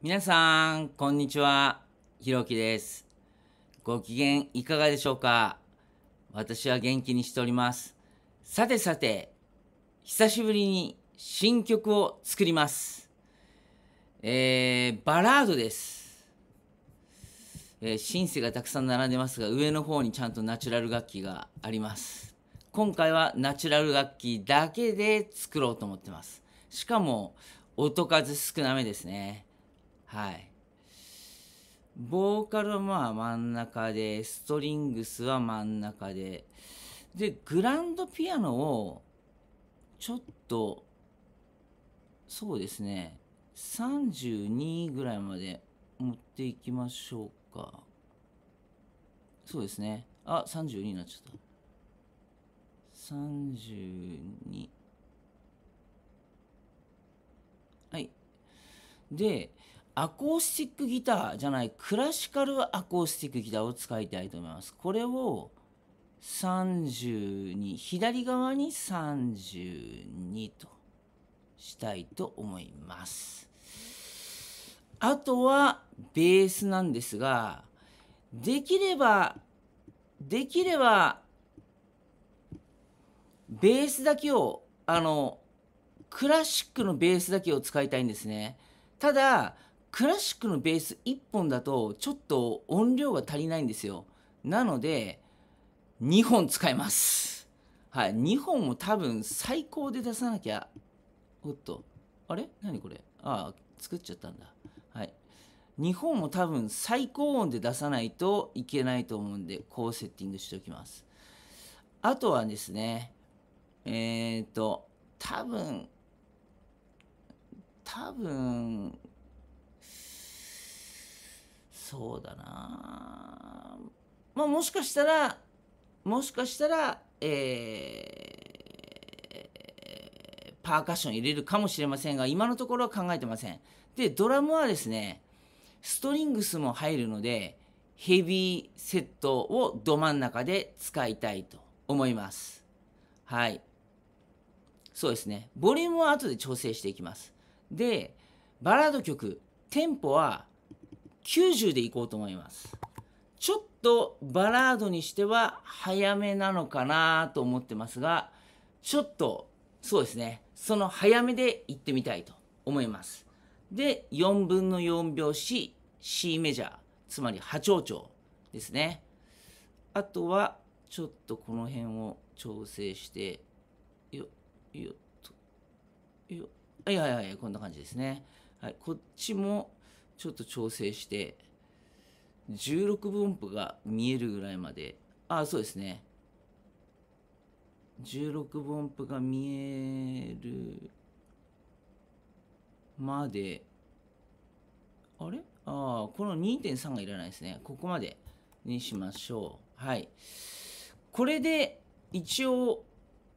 皆さん、こんにちは。ひろきです。ご機嫌いかがでしょうか私は元気にしております。さてさて、久しぶりに新曲を作ります。えー、バラードです。えー、シンセがたくさん並んでますが、上の方にちゃんとナチュラル楽器があります。今回はナチュラル楽器だけで作ろうと思ってます。しかも、音数少なめですね。はい。ボーカルはまあ真ん中で、ストリングスは真ん中で、で、グランドピアノを、ちょっと、そうですね、32ぐらいまで持っていきましょうか。そうですね。あ、32になっちゃった。32。はい。で、アコースティックギターじゃないクラシカルアコースティックギターを使いたいと思います。これを32左側に32としたいと思います。あとはベースなんですができればできればベースだけをあのクラシックのベースだけを使いたいんですね。ただクラシックのベース1本だとちょっと音量が足りないんですよなので2本使いますはい2本も多分最高で出さなきゃおっとあれ何これああ作っちゃったんだはい2本も多分最高音で出さないといけないと思うんでこうセッティングしておきますあとはですねえっ、ー、と多分多分そうだなまあもしかしたらもしかしたらえー、パーカッション入れるかもしれませんが今のところは考えてませんでドラムはですねストリングスも入るのでヘビーセットをど真ん中で使いたいと思いますはいそうですねボリュームは後で調整していきますでバラード曲テンポは90でいこうと思います。ちょっとバラードにしては早めなのかなと思ってますが、ちょっとそうですね、その早めで行ってみたいと思います。で、4分の4拍子 C メジャー、つまり波長長ですね。あとは、ちょっとこの辺を調整して、よ、よっと、よ、はいはいはい、こんな感じですね。はい、こっちもちょっと調整して、16分音符が見えるぐらいまで、あ、そうですね。16分音符が見えるまで、あれああ、この2.3がいらないですね。ここまでにしましょう。はい。これで一応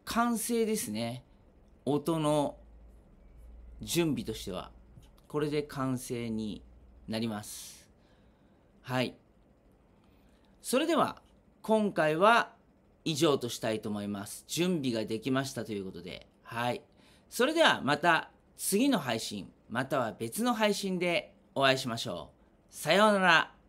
完成ですね。音の準備としては。これで完成になりますはいそれでは今回は以上としたいと思います準備ができましたということではいそれではまた次の配信または別の配信でお会いしましょうさようなら